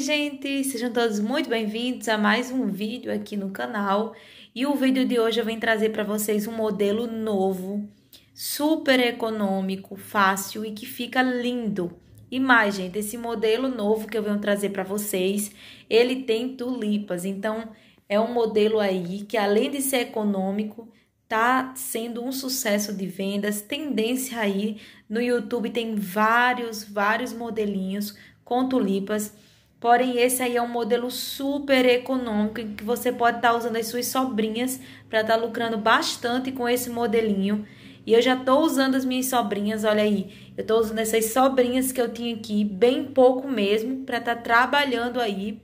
Oi, gente! Sejam todos muito bem-vindos a mais um vídeo aqui no canal. E o vídeo de hoje eu vim trazer para vocês um modelo novo, super econômico, fácil e que fica lindo. E mais, gente, esse modelo novo que eu venho trazer para vocês, ele tem tulipas. Então, é um modelo aí que além de ser econômico, tá sendo um sucesso de vendas, tendência aí no YouTube tem vários, vários modelinhos com tulipas Porém, esse aí é um modelo super econômico que você pode estar tá usando as suas sobrinhas para estar tá lucrando bastante com esse modelinho. E eu já estou usando as minhas sobrinhas, olha aí. Eu estou usando essas sobrinhas que eu tinha aqui, bem pouco mesmo, para estar tá trabalhando aí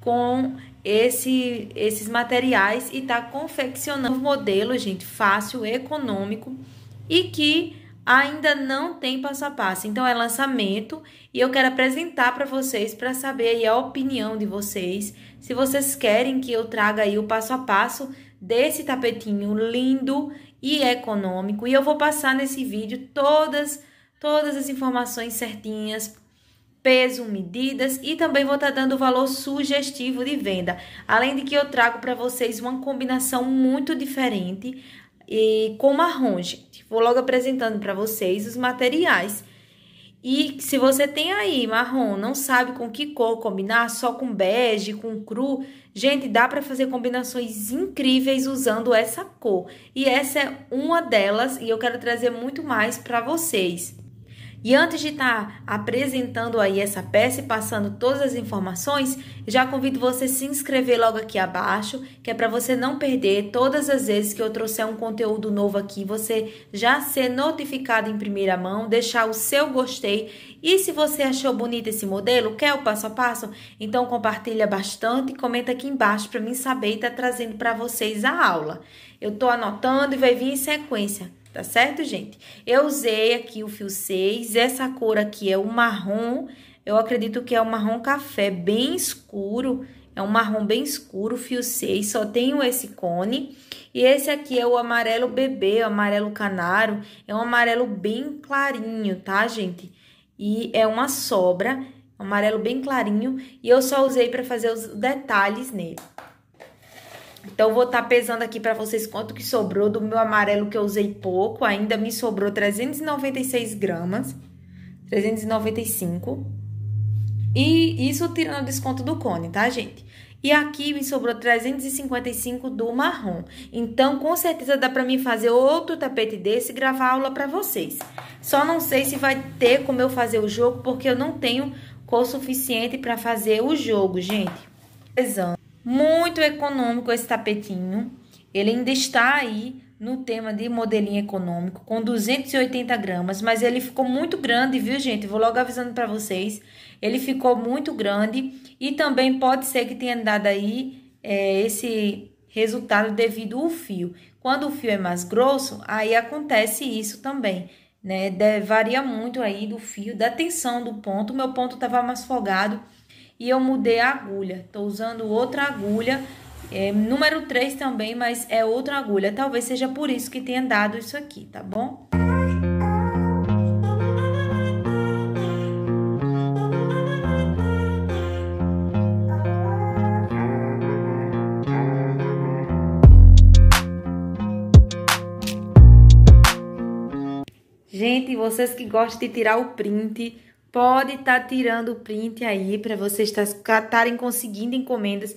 com esse, esses materiais e tá confeccionando um modelo, gente, fácil, econômico e que ainda não tem passo a passo. Então é lançamento e eu quero apresentar para vocês para saber aí a opinião de vocês, se vocês querem que eu traga aí o passo a passo desse tapetinho lindo e econômico. E eu vou passar nesse vídeo todas todas as informações certinhas, peso, medidas e também vou estar tá dando o valor sugestivo de venda. Além de que eu trago para vocês uma combinação muito diferente e com marrom, gente. Tipo, vou logo apresentando para vocês os materiais. E se você tem aí marrom, não sabe com que cor combinar, só com bege, com cru, gente, dá para fazer combinações incríveis usando essa cor. E essa é uma delas e eu quero trazer muito mais para vocês. E antes de estar tá apresentando aí essa peça e passando todas as informações, já convido você a se inscrever logo aqui abaixo, que é para você não perder todas as vezes que eu trouxer um conteúdo novo aqui, você já ser notificado em primeira mão, deixar o seu gostei. E se você achou bonito esse modelo, quer o passo a passo, então compartilha bastante e comenta aqui embaixo para mim saber e tá trazendo para vocês a aula. Eu tô anotando e vai vir em sequência, tá certo, gente? Eu usei aqui o fio 6, essa cor aqui é o marrom, eu acredito que é o marrom café bem escuro, é um marrom bem escuro, fio 6, só tenho esse cone. E esse aqui é o amarelo bebê, o amarelo canário, é um amarelo bem clarinho, tá, gente? E é uma sobra, amarelo bem clarinho, e eu só usei para fazer os detalhes nele. Então, vou estar tá pesando aqui para vocês quanto que sobrou do meu amarelo que eu usei pouco. Ainda me sobrou 396 gramas, 395. E isso tirando o desconto do cone, tá, gente? E aqui me sobrou 355 do marrom. Então, com certeza dá para mim fazer outro tapete desse e gravar aula para vocês. Só não sei se vai ter como eu fazer o jogo, porque eu não tenho cor suficiente para fazer o jogo, gente. Pesando. Muito econômico esse tapetinho. Ele ainda está aí no tema de modelinho econômico, com 280 gramas, mas ele ficou muito grande, viu, gente? Vou logo avisando para vocês. Ele ficou muito grande e também pode ser que tenha dado aí é, esse resultado devido ao fio. Quando o fio é mais grosso, aí acontece isso também, né? De, varia muito aí do fio, da tensão do ponto. O meu ponto estava mais folgado e eu mudei a agulha. Estou usando outra agulha, é, número 3 também, mas é outra agulha. Talvez seja por isso que tenha dado isso aqui, tá bom? Gente, vocês que gostam de tirar o print, Pode estar tá tirando o print aí para vocês estarem tá, conseguindo encomendas.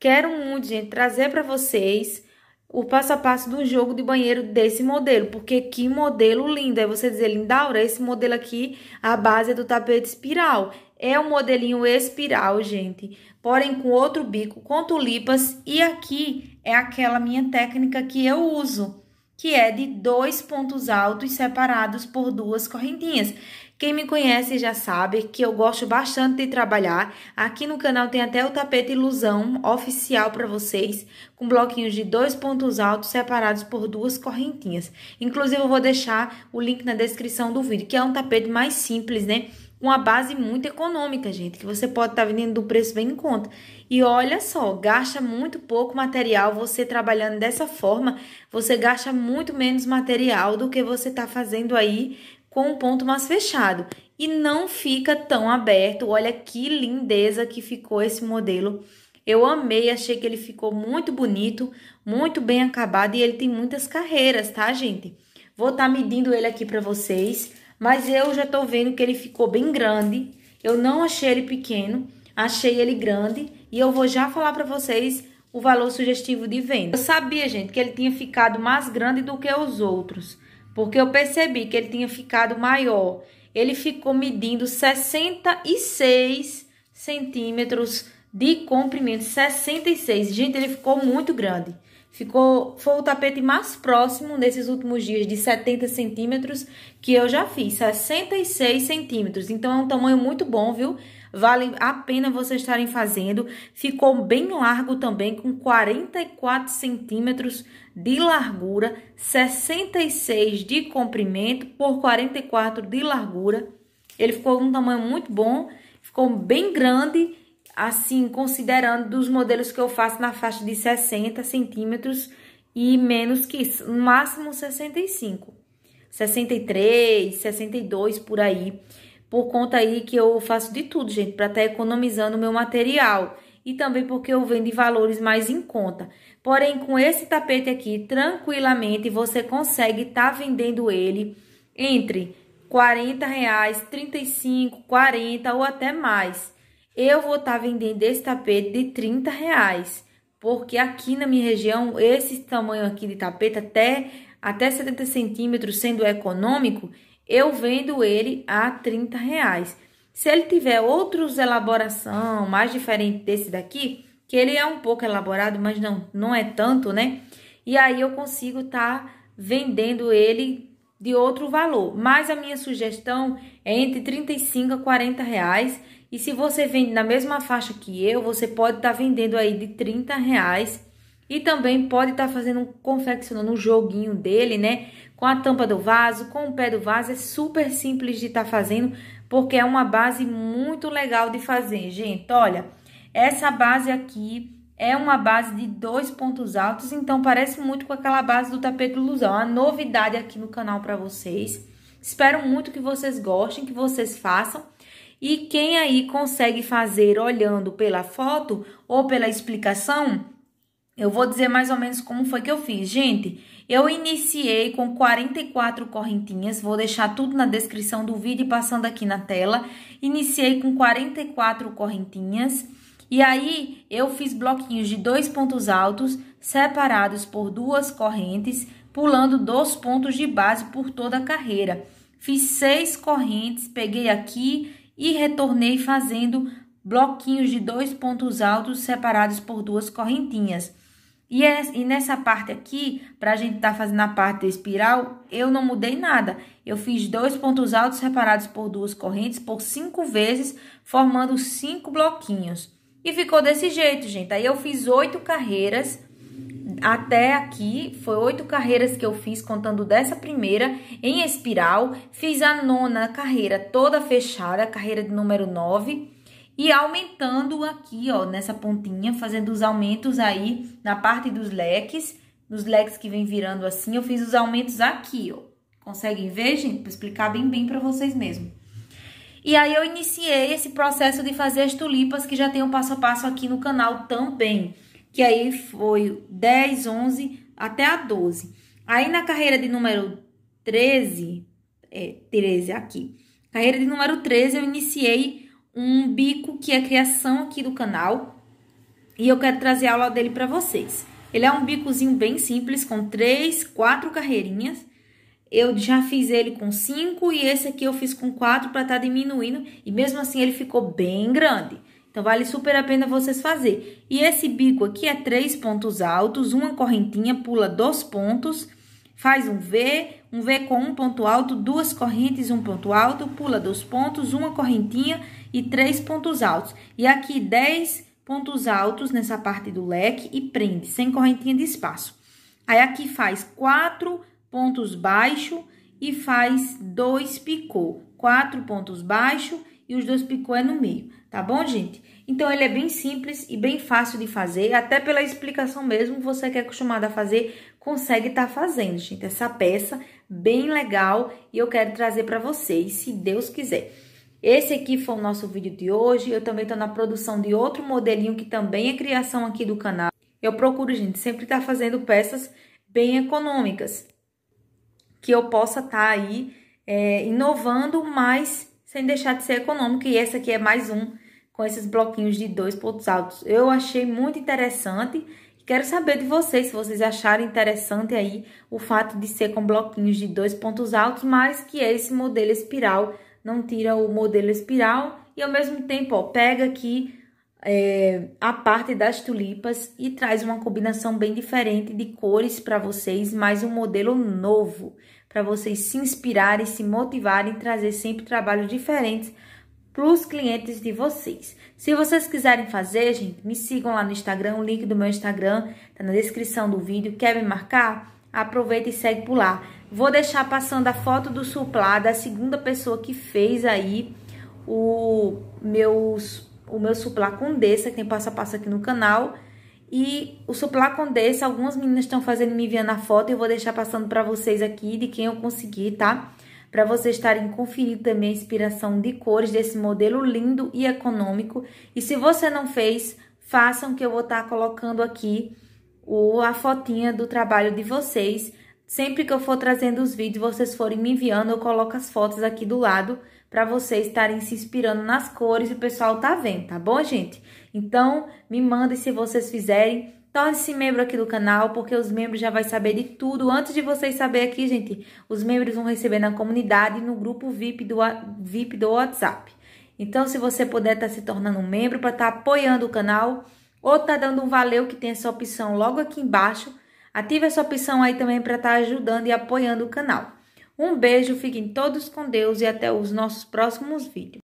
Quero muito, gente, trazer para vocês o passo a passo do jogo de banheiro desse modelo, porque que modelo lindo! É você dizer, Lindaura, esse modelo aqui, a base é do tapete espiral. É um modelinho espiral, gente, porém com outro bico, com tulipas, e aqui é aquela minha técnica que eu uso que é de dois pontos altos separados por duas correntinhas. Quem me conhece já sabe que eu gosto bastante de trabalhar. Aqui no canal tem até o tapete ilusão oficial para vocês, com bloquinhos de dois pontos altos separados por duas correntinhas. Inclusive eu vou deixar o link na descrição do vídeo, que é um tapete mais simples, né? uma base muito econômica, gente, que você pode estar tá vendendo do preço bem em conta. E olha só, gasta muito pouco material você trabalhando dessa forma, você gasta muito menos material do que você está fazendo aí com um ponto mais fechado. E não fica tão aberto. Olha que lindeza que ficou esse modelo. Eu amei, achei que ele ficou muito bonito, muito bem acabado e ele tem muitas carreiras, tá, gente? Vou estar tá medindo ele aqui para vocês. Mas eu já estou vendo que ele ficou bem grande. Eu não achei ele pequeno, achei ele grande. E eu vou já falar para vocês o valor sugestivo de venda. Eu sabia, gente, que ele tinha ficado mais grande do que os outros. Porque eu percebi que ele tinha ficado maior. Ele ficou medindo 66 centímetros de comprimento. 66. Gente, ele ficou muito grande. Ficou, foi o tapete mais próximo nesses últimos dias de 70 centímetros que eu já fiz, 66 centímetros. Então é um tamanho muito bom, viu? Vale a pena vocês estarem fazendo. Ficou bem largo também, com 44 centímetros de largura, 66 de comprimento por 44 de largura. Ele ficou um tamanho muito bom, ficou bem grande assim, considerando dos modelos que eu faço na faixa de 60 centímetros e menos que isso, no máximo 65, 63, 62 por aí, por conta aí que eu faço de tudo, gente, para estar tá economizando o meu material e também porque eu vendo em valores mais em conta. Porém, com esse tapete aqui, tranquilamente você consegue estar tá vendendo ele entre 40 reais, 35, 40 ou até mais eu vou estar tá vendendo esse tapete de 30 reais. Porque aqui na minha região, esse tamanho aqui de tapete, até, até 70 centímetros, sendo econômico, eu vendo ele a 30 reais. Se ele tiver outros elaboração mais diferente desse daqui, que ele é um pouco elaborado, mas não, não é tanto, né? E aí eu consigo estar tá vendendo ele de outro valor. Mas a minha sugestão é entre 35 a 40 reais e se você vende na mesma faixa que eu, você pode estar tá vendendo aí de 30 reais e também pode estar tá fazendo, confeccionando um joguinho dele, né? Com a tampa do vaso, com o pé do vaso, é super simples de estar tá fazendo, porque é uma base muito legal de fazer, gente. Olha, essa base aqui é uma base de dois pontos altos, então parece muito com aquela base do tapete ilusão. A novidade aqui no canal para vocês. Espero muito que vocês gostem, que vocês façam. E quem aí consegue fazer olhando pela foto ou pela explicação, eu vou dizer mais ou menos como foi que eu fiz. Gente, eu iniciei com 44 correntinhas, vou deixar tudo na descrição do vídeo e passando aqui na tela. Iniciei com 44 correntinhas e aí eu fiz bloquinhos de dois pontos altos separados por duas correntes, pulando dois pontos de base por toda a carreira. Fiz seis correntes, peguei aqui e retornei fazendo bloquinhos de dois pontos altos separados por duas correntinhas. E, é, e nessa parte aqui, para a gente estar tá fazendo a parte da espiral, eu não mudei nada. Eu fiz dois pontos altos separados por duas correntes por cinco vezes, formando cinco bloquinhos. E ficou desse jeito, gente. Aí eu fiz oito carreiras até aqui foi oito carreiras que eu fiz, contando dessa primeira em espiral. Fiz a nona carreira toda fechada, carreira de número 9, e aumentando aqui, ó, nessa pontinha, fazendo os aumentos aí na parte dos leques, nos leques que vem virando assim, eu fiz os aumentos aqui, ó. Conseguem ver, gente? Para explicar bem bem para vocês mesmo. E aí eu iniciei esse processo de fazer as tulipas que já tem um passo a passo aqui no canal também que aí foi 10, 11 até a 12. Aí na carreira de número 13, é, 13 aqui, carreira de número 13 eu iniciei um bico que é criação aqui do canal e eu quero trazer a aula dele para vocês. Ele é um bicozinho bem simples, com três, quatro carreirinhas. Eu já fiz ele com cinco e esse aqui eu fiz com quatro para estar tá diminuindo. E mesmo assim ele ficou bem grande. Então, vale super a pena vocês fazer. E esse bico aqui é três pontos altos, uma correntinha pula dois pontos, faz um V, um V com um ponto alto, duas correntes, um ponto alto, pula dois pontos, uma correntinha e três pontos altos. E aqui, dez pontos altos nessa parte do leque e prende, sem correntinha de espaço. Aí, aqui faz quatro pontos baixo e faz dois picô. Quatro pontos baixo e os dois picô é no meio tá bom, gente? Então ele é bem simples e bem fácil de fazer, até pela explicação mesmo, você que é acostumado a fazer, consegue estar tá fazendo, gente. Essa peça bem legal e eu quero trazer para vocês, se Deus quiser. Esse aqui foi o nosso vídeo de hoje. Eu também estou na produção de outro modelinho que também é criação aqui do canal. Eu procuro, gente, sempre estar tá fazendo peças bem econômicas, que eu possa estar tá aí é, inovando, mais sem deixar de ser econômico. E essa aqui é mais um com esses bloquinhos de dois pontos altos. Eu achei muito interessante e quero saber de vocês, se vocês acharam interessante aí o fato de ser com bloquinhos de dois pontos altos, mas que é esse modelo espiral, não tira o modelo espiral e ao mesmo tempo, ó, pega aqui é, a parte das tulipas e traz uma combinação bem diferente de cores para vocês, mais um modelo novo para vocês se inspirarem, se motivarem, trazer sempre trabalhos diferentes para os clientes de vocês. Se vocês quiserem fazer, gente, me sigam lá no Instagram, o link do meu Instagram tá na descrição do vídeo. Quer me marcar? Aproveita e segue por lá. Vou deixar passando a foto do suplá da segunda pessoa que fez aí o meus o meu suplá condessa, que tem passo a passo aqui no canal. E o suplá condessa, algumas meninas estão fazendo me enviando a foto, eu vou deixar passando para vocês aqui de quem eu consegui, tá? Para vocês estarem conferindo também a inspiração de cores desse modelo lindo e econômico. E se você não fez, façam que eu vou estar tá colocando aqui o, a fotinha do trabalho de vocês Sempre que eu for trazendo os vídeos, vocês forem me enviando, eu coloco as fotos aqui do lado para vocês estarem se inspirando nas cores e o pessoal tá vendo, tá bom, gente? Então, me mandem se vocês fizerem. Torne-se membro aqui do canal, porque os membros já vai saber de tudo. Antes de vocês saberem aqui, gente, os membros vão receber na comunidade e no grupo VIP do, VIP do WhatsApp. Então, se você puder estar tá se tornando um membro para estar tá apoiando o canal ou tá dando um valeu que tem essa opção logo aqui embaixo, Ative essa opção aí também para estar tá ajudando e apoiando o canal. Um beijo, fiquem todos com Deus e até os nossos próximos vídeos.